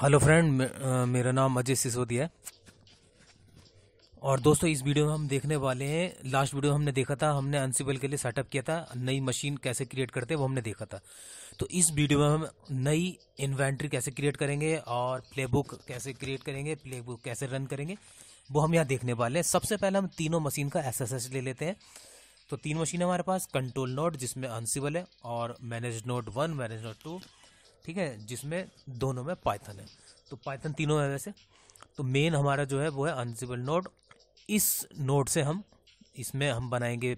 hello friend मेरा नाम अजय सिसोदिया है और दोस्तों इस वीडियो में हम देखने वाले हैं लास्ट वीडियो हमने देखा था हमने अनसिबल के लिए सेटअप किया था नई मशीन कैसे क्रिएट करते हैं वो हमने देखा था तो इस वीडियो में हम नई इन्वेंट्री कैसे क्रिएट करेंगे और प्लेबुक कैसे क्रिएट करेंगे प्लेबुक कैसे रन करेंगे वो हम यहाँ देखने वाले हैं सबसे पहले हम तीनों मशीन का एस ले लेते हैं तो तीन मशीन हमारे पास कंट्रोल नोट जिसमें अनसिबल है और manage node one manage node two ठीक है जिसमें दोनों में पाइथन है तो पाइथन तीनों है वैसे तो मेन हमारा जो है वो है अनजिबल नोड इस नोड से हम इसमें हम बनाएंगे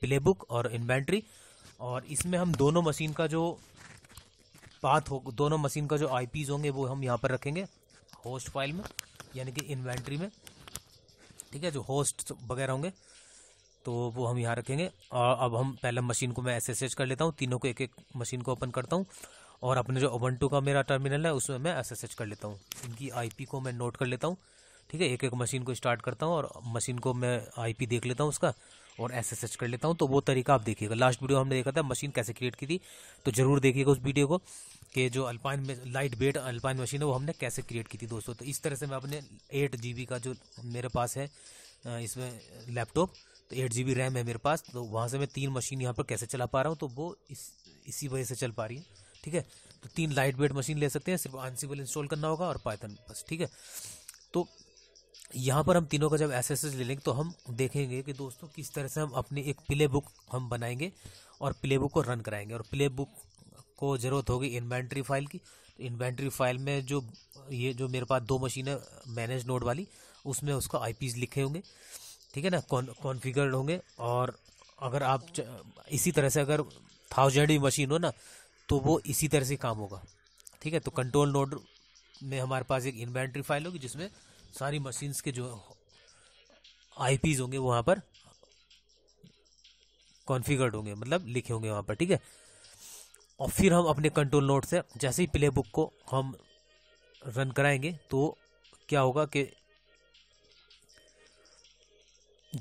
प्ले बुक और इन्वेंट्री और इसमें हम दोनों मशीन का जो पाथ हो दोनों मशीन का जो आई होंगे वो हम यहाँ पर रखेंगे होस्ट फाइल में यानी कि इन्वेंट्री में ठीक है जो होस्ट वगैरह होंगे तो वो हम यहाँ रखेंगे और अब हम पहले मशीन को मैं एस कर लेता हूँ तीनों को एक एक मशीन को ओपन करता हूँ और अपने जो ओबंटू का मेरा टर्मिनल है उसमें मैं एस कर लेता हूँ इनकी आई को मैं नोट कर लेता हूँ ठीक है एक एक मशीन को स्टार्ट करता हूँ और मशीन को मैं आई देख लेता हूँ उसका और एस कर लेता हूँ तो वो तरीका आप देखिएगा लास्ट वीडियो हमने देखा था मशीन कैसे क्रिएट की थी तो जरूर देखिएगा उस वीडियो को कि जो अल्पाइन में लाइट वेट अल्पाइन मशीन है वो हमने कैसे क्रिएट की थी दोस्तों तो इस तरह से मैं अपने एट जी का जो मेरे पास है इसमें लैपटॉप तो एट जी रैम है मेरे पास तो वहाँ से मैं तीन मशीन यहाँ पर कैसे चला पा रहा हूँ तो वो इस इसी वजह से चल पा रही है ठीक है तो तीन लाइट वेट मशीन ले सकते हैं सिर्फ आंसिबल इंस्टॉल करना होगा और पाइथन बस ठीक है तो यहाँ पर हम तीनों का जब एस एस ले लेंगे तो हम देखेंगे कि दोस्तों किस तरह से हम अपनी एक प्ले बुक हम बनाएंगे और प्ले बुक को रन कराएंगे और प्ले बुक को ज़रूरत होगी इन्वेंट्री फाइल की तो इन्वेंट्री फाइल में जो ये जो मेरे पास दो मशीन है मैनेज नोड वाली उसमें उसका आई लिखे होंगे ठीक है ना कॉन्फिगर्ड होंगे और अगर आप इसी तरह से अगर थाउजेंड मशीन हो ना तो वो इसी तरह से काम होगा ठीक है तो कंट्रोल नोड में हमारे पास एक इन्वेंट्री फाइल होगी जिसमें सारी मशीन्स के जो आई होंगे वहाँ पर कॉन्फ़िगर्ड होंगे मतलब लिखे होंगे वहाँ पर ठीक है और फिर हम अपने कंट्रोल नोट से जैसे ही प्ले बुक को हम रन कराएंगे तो क्या होगा कि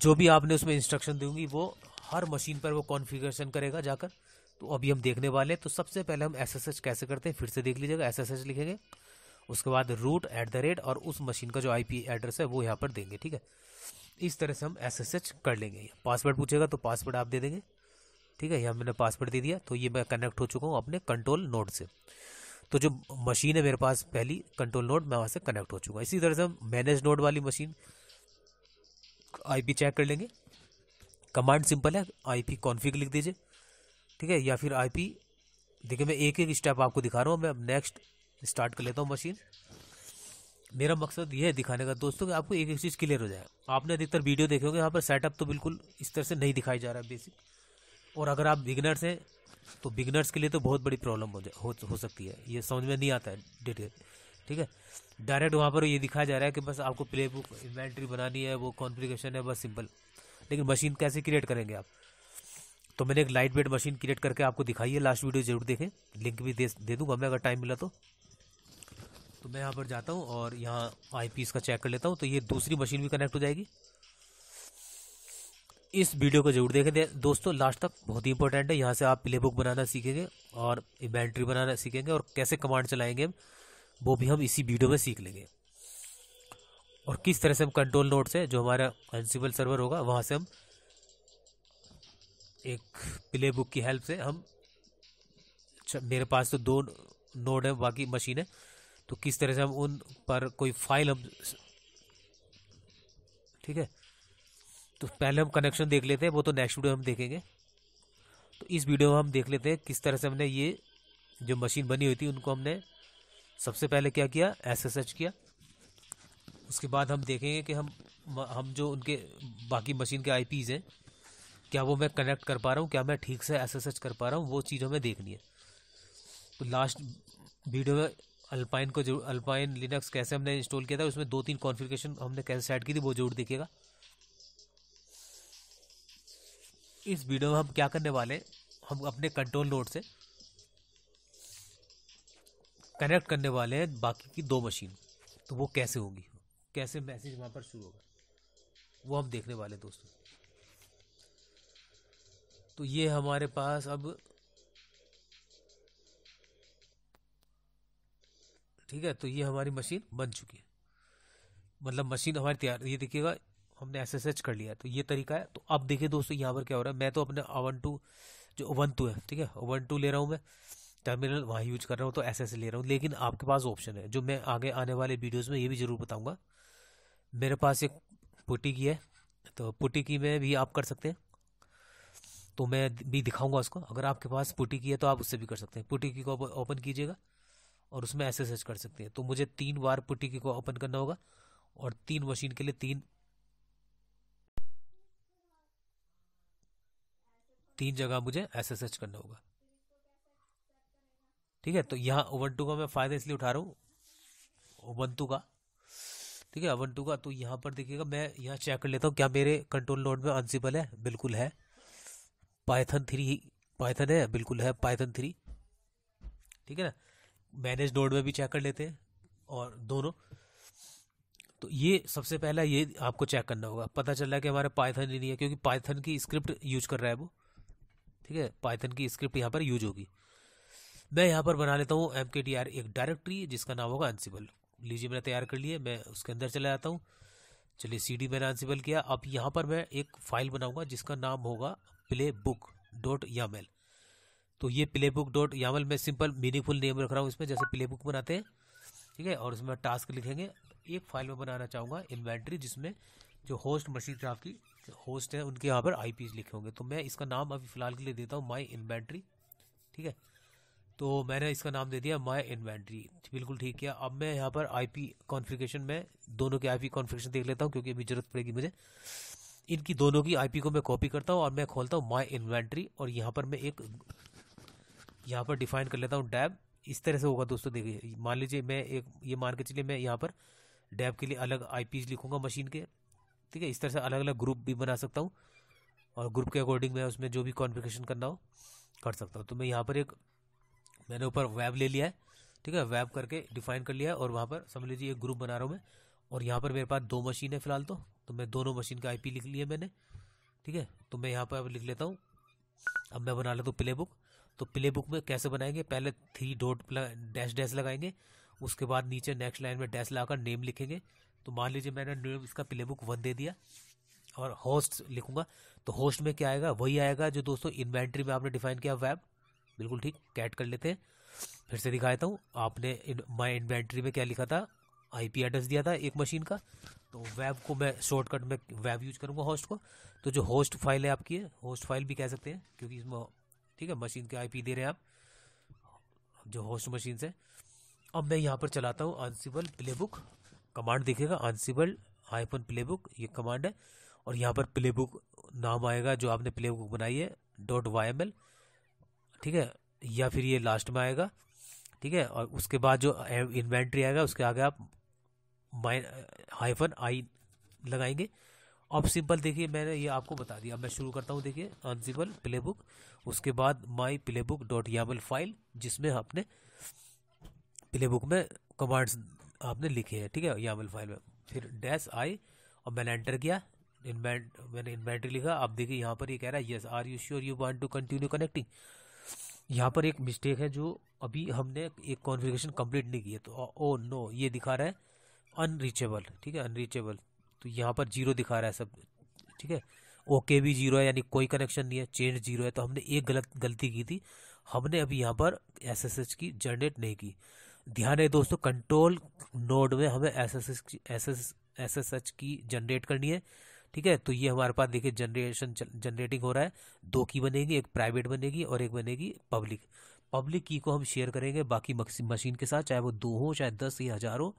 जो भी आपने उसमें इंस्ट्रक्शन दूंगी वो हर मशीन पर वो कॉन्फ़िगरेशन करेगा जाकर तो अभी हम देखने वाले हैं तो सबसे पहले हम एस कैसे करते हैं फिर से देख लीजिएगा एस लिखेंगे उसके बाद रूट एट द रेट और उस मशीन का जो आईपी एड्रेस है वो यहाँ पर देंगे ठीक है इस तरह से हम एस कर लेंगे पासवर्ड पूछेगा तो पासवर्ड आप दे देंगे ठीक है यहाँ मैंने पासवर्ड दे दिया तो ये मैं कनेक्ट हो चुका हूँ अपने कंट्रोल नोट से तो जो मशीन है मेरे पास पहली कंट्रोल नोट मैं वहाँ से कनेक्ट हो चुका इसी तरह से हम मैनेज नोट वाली मशीन आईपी चेक कर लेंगे कमांड सिंपल है आईपी कॉन्फ़िग लिख दीजिए ठीक है या फिर आईपी देखिए मैं एक एक स्टेप आपको दिखा रहा हूँ मैं अब नेक्स्ट स्टार्ट कर लेता हूँ मशीन मेरा मकसद यह है दिखाने का दोस्तों कि आपको एक एक चीज़ क्लियर हो जाए आपने अधिकतर वीडियो देखे होंगे यहाँ पर सेटअप तो बिल्कुल इस तरह से नहीं दिखाई जा रहा है बेसिक और अगर आप बिगनर्स हैं तो बिगनर्स के लिए तो बहुत बड़ी प्रॉब्लम हो, हो हो सकती है ये समझ में नहीं आता है डिटेल ठीक है डायरेक्ट वहाँ पर ये दिखाया जा रहा है कि बस आपको प्ले बुक इन्वेंट्री बनानी है वो कॉन्फ्लिकेशन है बस सिंपल लेकिन मशीन कैसे क्रिएट करेंगे आप तो मैंने एक लाइट वेट मशीन क्रिएट करके आपको दिखाई है लास्ट वीडियो जरूर देखें लिंक भी दे दे दूंगा मैं अगर टाइम मिला तो तो मैं यहाँ पर जाता हूँ और यहाँ आई पी इसका चेक कर लेता हूँ तो ये दूसरी मशीन भी कनेक्ट हो जाएगी इस वीडियो को जरूर देखें दे, दोस्तों लास्ट तक बहुत ही इंपॉर्टेंट है यहाँ से आप प्ले बुक बनाना सीखेंगे और इन्वेंट्री बनाना सीखेंगे और कैसे कमांड चलाएंगे वो भी हम इसी वीडियो में सीख लेंगे और किस तरह से हम कंट्रोल नोट से जो हमारा अनसिबल सर्वर होगा वहाँ से हम एक प्ले बुक की हेल्प से हम अच्छा, मेरे पास तो दो नोड है बाकी मशीन है तो किस तरह से हम उन पर कोई फाइल हम ठीक है तो पहले हम कनेक्शन देख लेते हैं वो तो नेक्स्ट वीडियो हम देखेंगे तो इस वीडियो में हम देख लेते हैं किस तरह से हमने ये जो मशीन बनी हुई थी उनको हमने सबसे पहले क्या किया एस किया उसके बाद हम देखेंगे कि हम हम जो उनके बाकी मशीन के आईपीज़ हैं क्या वो मैं कनेक्ट कर पा रहा हूँ क्या मैं ठीक से एस कर पा रहा हूँ वो चीज़ हमें देखनी है तो लास्ट वीडियो में अल्पाइन को जरूर अल्पाइन लिनक्स कैसे हमने इंस्टॉल किया था उसमें दो तीन कॉन्फ़िगरेशन हमने कैसे सेट की थी वो जरूर देखिएगा इस वीडियो में हम क्या करने वाले हम अपने कंट्रोल नोट से कनेक्ट करने वाले हैं बाकी की दो मशीन तो वो कैसे होगी कैसे मैसेज वहाँ पर शुरू होगा वो हम देखने वाले हैं दोस्तों तो ये हमारे पास अब ठीक है तो ये हमारी मशीन बन चुकी है मतलब मशीन हमारी तैयार ये देखिएगा हमने एस एस एच कर लिया तो ये तरीका है तो अब देखिए दोस्तों यहाँ पर क्या हो रहा है मैं तो अपने ओवन टू जो ओवन टू है ठीक है ओवन टू ले रहा हूँ मैं टर्मिनल वहाँ यूज कर रहा हूँ तो एस एस ले रहा हूँ लेकिन आपके पास ऑप्शन है जो मैं आगे आने वाले वीडियोज़ में ये भी ज़रूर बताऊँगा मेरे पास एक पुटी की है तो पुटी की में भी आप कर सकते हैं तो मैं भी दिखाऊंगा उसको अगर आपके पास पुटी की है तो आप उससे भी कर सकते हैं पुटी की को ओपन कीजिएगा और उसमें ऐसे सर्च कर सकते हैं तो मुझे तीन बार पुटी की को ओपन करना होगा और तीन मशीन के लिए तीन तीन जगह मुझे ऐसे सर्च करना होगा ठीक है तो यहाँ ओवंटू का मैं फ़ायदा इसलिए उठा रहा हूँ ओवंटू का ठीक है ओवंटू का तो यहाँ पर देखिएगा मैं यहाँ चेक कर लेता हूँ क्या मेरे कंट्रोल नोड में अनसिबल है बिल्कुल है पाइथन थ्री पाइथन है बिल्कुल है पाइथन थ्री ठीक है ना मैनेज नोड में भी चेक कर लेते हैं और दोनों तो ये सबसे पहला ये आपको चेक करना होगा पता चल रहा है कि हमारा पाइथन ही नहीं है क्योंकि पाइथन की स्क्रिप्ट यूज कर रहा है वो ठीक है पाइथन की स्क्रिप्ट यहाँ पर यूज होगी मैं यहाँ पर बना लेता हूँ एम के टी आर एक डायरेक्टरी जिसका नाम होगा अनसिबल लीजिए मैंने तैयार कर लिया मैं उसके अंदर चला जाता हूँ चलिए सी डी मैंने अनसिबल किया अब यहाँ पर मैं एक फाइल बनाऊंगा जिसका नाम होगा प्ले बुक डॉट यामेल तो ये प्ले बुक डॉट यामल मैं सिंपल मीनिंगफुल नेम रख रहा हूँ इसमें जैसे प्ले बुक बनाते हैं ठीक है और इसमें टास्क लिखेंगे एक फाइल में बनाना चाहूँगा इन्वेंट्री जिसमें जो होस्ट मशीन क्राफ्ट की होस्ट है उनके यहाँ पर आई लिखे होंगे तो मैं इसका नाम अभी फ़िलहाल के लिए देता हूँ माई इन्वेंट्री ठीक है तो मैंने इसका नाम दे दिया माई इन्वेंट्री बिल्कुल ठीक किया अब मैं यहाँ पर आई पी कॉन्फ़िगरेशन में दोनों के आई पी कॉन्फ़िगरेशन देख लेता हूँ क्योंकि अभी ज़रूरत पड़ेगी मुझे इनकी दोनों की आईपी को मैं कॉपी करता हूँ और मैं खोलता हूँ माई इन्वेंट्री और यहाँ पर मैं एक यहाँ पर डिफाइन कर लेता हूँ डैब इस तरह से होगा दोस्तों देखिए मान लीजिए मैं एक ये मान के चलिए मैं यहाँ पर डैब के लिए अलग आई लिखूँगा मशीन के ठीक है इस तरह से अलग अलग ग्रुप भी बना सकता हूँ और ग्रुप के अकॉर्डिंग मैं उसमें जो भी कॉन्फ़िगरेशन करना हो कर सकता हूँ तो मैं यहाँ पर एक मैंने ऊपर वैब ले लिया है ठीक है वैब करके डिफाइन कर लिया है और वहाँ पर समझ लीजिए एक ग्रुप बना रहा हूँ मैं और यहाँ पर मेरे पास दो मशीन है फिलहाल तो तो मैं दोनों मशीन का आईपी लिख लिया मैंने ठीक है तो मैं यहाँ पर अब लिख लेता हूँ अब मैं बना लेता हूँ प्ले बुक तो प्ले बुक में कैसे बनाएंगे पहले थ्री डॉट डैश डैश लगाएंगे उसके बाद नीचे नेक्स्ट लाइन में डैश लगाकर नेम लिखेंगे तो मान लीजिए मैंने नेम इसका प्ले बुक वन दे दिया और होस्ट लिखूंगा तो होस्ट में क्या आएगा वही आएगा जो दोस्तों इन्वेंट्री में आपने डिफाइन किया वेब बिल्कुल ठीक कैट कर लेते हैं फिर से दिखाता हूँ आपने माई इन्वेंट्री में क्या लिखा था आई एड्रेस दिया था एक मशीन का तो वेब को मैं शॉर्टकट में वेब यूज करूँगा होस्ट को तो जो होस्ट फाइल है आपकी होस्ट फाइल भी कह सकते हैं क्योंकि इसमें ठीक है मशीन के आईपी दे रहे हैं आप जो होस्ट मशीन से अब मैं यहाँ पर चलाता हूँ आंसिबल बुक कमांड दिखेगा आंसिबल प्ले बुक ये कमांड है और यहाँ पर बुक नाम आएगा जो आपने बुक बनाई है डॉट वाई एम एल ठीक है या फिर ये लास्ट में आएगा ठीक है और उसके बाद जो इन्वेंट्री आएगा उसके आगे आप हाइफन आई लगाएंगे अब सिंपल देखिए मैंने ये आपको बता दिया अब मैं शुरू करता हूँ देखिए अनसिबल प्ले बुक उसके बाद my playbook dot yaml file जिसमें आपने प्ले बुक में कमांड्स आपने लिखे हैं ठीक है यामल फाइल में फिर डैश आई और मैंने एंटर किया इन्वेंट मैंने इन्वेंट्री लिखा आप देखिए यहाँ पर ये यह कह रहा है yes are you sure you want to continue connecting यहाँ पर एक मिस्टेक है जो अभी हमने एक कॉन्फ़िगरेशन कंप्लीट नहीं किया तो ओ oh, नो ये दिखा रहा है अनरीचेबल ठीक है अनरीचेबल तो यहाँ पर जीरो दिखा रहा है सब ठीक है ओके भी जीरो है यानी कोई कनेक्शन नहीं है चेंज जीरो है तो हमने एक गलत गलती की थी हमने अभी यहाँ पर S S H key generate नहीं की ध्यान है दोस्तों कंट्रोल नोड में हमें S S S key S S S S H key generate करनी है ठीक है तो ये हमारे पास देखिए जनरेशन जनरेटिंग हो रहा है दो की बनेगी एक प्राइवेट बनेगी और एक बनेगी पब्लिक पब्लिक की को हम शेयर करेंगे बाकी मशीन के साथ चाहे वो दो हो चाहे दस या हज़ार हो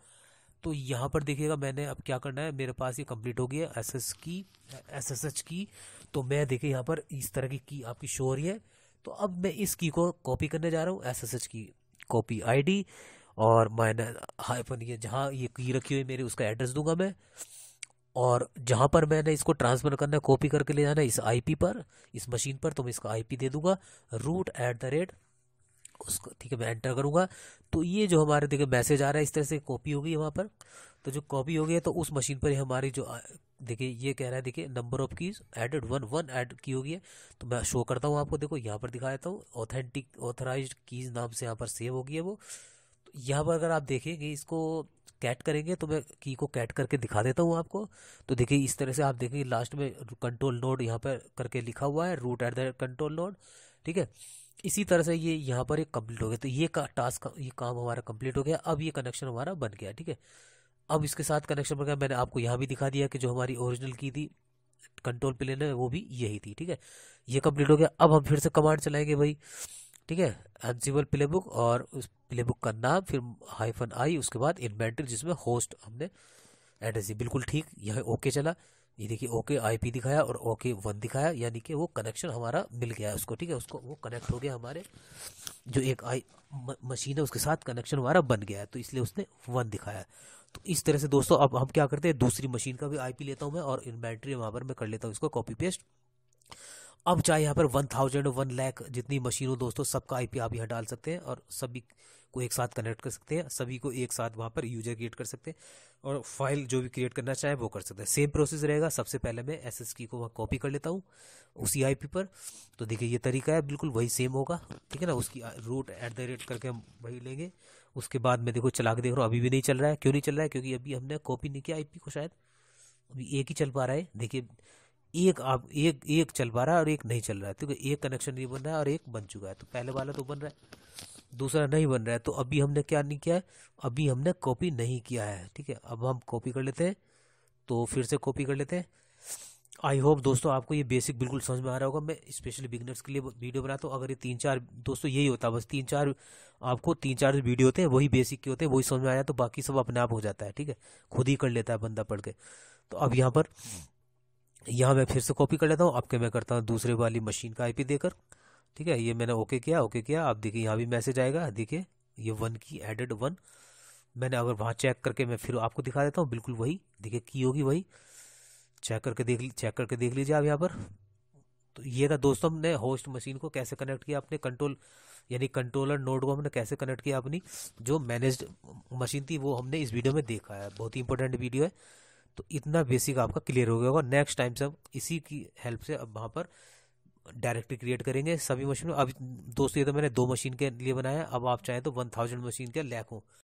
तो यहाँ पर देखिएगा मैंने अब क्या करना है मेरे पास ये कंप्लीट हो गया S S key S S H key तो मैं देखिए यहाँ पर इस तरह की की आपकी शो हो रही है तो अब मैं इस की को कॉपी करने जा रहा हूँ S S H key copy I D और मैंने हाइफन ये जहाँ ये की रखी हुई मेरी उसका एड्रेस दूंगा मैं और जहाँ पर मैंने इसको ट्रांसफ़र करना है कॉपी करके ले जाना है इस आईपी पर इस मशीन पर तो मैं इसका आईपी दे दूंगा रूट एट द रेट उसको ठीक है मैं एंटर करूँगा तो ये जो हमारे देखिए मैसेज आ रहा है इस तरह से कॉपी हो गई वहाँ पर तो जो कॉपी हो गई है तो उस मशीन पर हमारी जो देखिए ये कह रहा है देखिए number of keys added one one add की होगी है तो मैं शो करता हूँ आपको देखो यहाँ पर दिखा देता हूँ ऑथेंटिक ऑथराइज कीज नाम से यहाँ पर सेव होगी है वो तो यहाँ पर अगर आप देखेंगे इसको कैट करेंगे तो मैं की को कैट करके दिखा देता हूँ आपको तो देखिए इस तरह से आप देखेंगे लास्ट में कंट्रोल नोड यहाँ पर करके लिखा हुआ है root at the control node ठीक है इसी तरह से ये यहाँ पर ये कंप्लीट हो गया तो ये का टास्क ये काम हमारा कंप्लीट हो गया अब ये कनेक्शन हमारा बन गया ठीक है अब इसके साथ कनेक्शन बन गया मैंने आपको यहाँ भी दिखा दिया कि जो हमारी ओरिजिनल की थी कंट्रोल प्लेन है वो भी यही थी ठीक है ये कंप्लीट हो गया अब हम फिर से कमांड चलाएंगे भाई ठीक है एनसीबल बुक और उस बुक का नाम फिर हाईफन आई उसके बाद इन्वेंटर जिसमें होस्ट हमने एड्रेस बिल्कुल ठीक यह ओके चला ये देखिए ओके आईपी दिखाया और ओके वन दिखाया यानी कि वो कनेक्शन हमारा मिल गया है उसको ठीक है उसको वो कनेक्ट हो गया हमारे जो एक आई मशीन है उसके साथ कनेक्शन हमारा बन गया है तो इसलिए उसने वन दिखाया तो इस तरह से दोस्तों अब हम क्या करते हैं दूसरी मशीन का भी आईपी लेता हूँ मैं और इन्वेंट्री वहाँ पर मैं कर लेता हूँ इसको कॉपी पेस्ट अब चाहे यहाँ पर वन थाउजेंड वन लैख जितनी मशीन हो दोस्तों सबका आईपी आप यहाँ डाल सकते हैं और सभी को एक साथ कनेक्ट कर सकते हैं सभी को एक साथ वहाँ पर यूजर क्रिएट कर सकते हैं और फाइल जो भी क्रिएट करना चाहे वो कर सकते हैं सेम प्रोसेस रहेगा सबसे पहले मैं एस एस की को वहाँ कॉपी कर लेता हूँ उसी आई पी पर तो देखिए ये तरीका है बिल्कुल वही सेम होगा ठीक है ना उसकी रूट एट द रेट करके हम वही लेंगे उसके बाद मैं देखो चला के देख रहा हूँ अभी भी नहीं चल रहा है क्यों नहीं चल रहा है क्योंकि अभी हमने कॉपी नहीं किया आई पी को शायद अभी एक ही चल पा रहा है देखिए एक आप एक एक चल पा रहा है और एक नहीं चल रहा है क्योंकि एक कनेक्शन नहीं बन रहा है और एक बन चुका है तो पहले वाला तो बन रहा है दूसरा नहीं बन रहा है तो अभी हमने क्या नहीं किया है अभी हमने कॉपी नहीं किया है ठीक है अब हम कॉपी कर लेते हैं तो फिर से कॉपी कर लेते हैं आई होप दोस्तों आपको ये बेसिक बिल्कुल समझ में आ रहा होगा मैं स्पेशली बिगनर्स के लिए वीडियो बनाता हूँ अगर ये तीन चार दोस्तों यही होता है बस तीन चार आपको तीन चार वीडियो होते हैं वही बेसिक के होते हैं वही समझ में आया तो बाकी सब अपने आप हो जाता है ठीक है खुद ही कर लेता है बंदा पढ़ के तो अब यहाँ पर यहाँ मैं फिर से कॉपी कर लेता हूँ आपके मैं करता हूँ दूसरे वाली मशीन का आई देकर ठीक है ये मैंने ओके किया ओके किया आप देखिए यहाँ भी मैसेज आएगा देखिए ये वन की एडेड वन मैंने अगर वहाँ चेक करके मैं फिर आपको दिखा देता हूँ बिल्कुल वही देखिए की होगी वही चेक करके देख चेक करके देख लीजिए आप यहाँ पर तो ये था दोस्तों हमने होस्ट मशीन को कैसे कनेक्ट किया अपने कंट्रोल यानी कंट्रोलर नोड को हमने कैसे कनेक्ट किया अपनी जो मैनेज्ड मशीन थी वो हमने इस वीडियो में देखा है बहुत ही इंपॉर्टेंट वीडियो है तो इतना बेसिक आपका क्लियर हो गया होगा नेक्स्ट टाइम से हम इसी की हेल्प से अब वहाँ पर डायरेक्टरी क्रिएट करेंगे सभी मशीन अभी दोस्तों ये तो मैंने दो मशीन के लिए बनाया अब आप चाहें तो वन थाउजेंड मशीन के लैक हो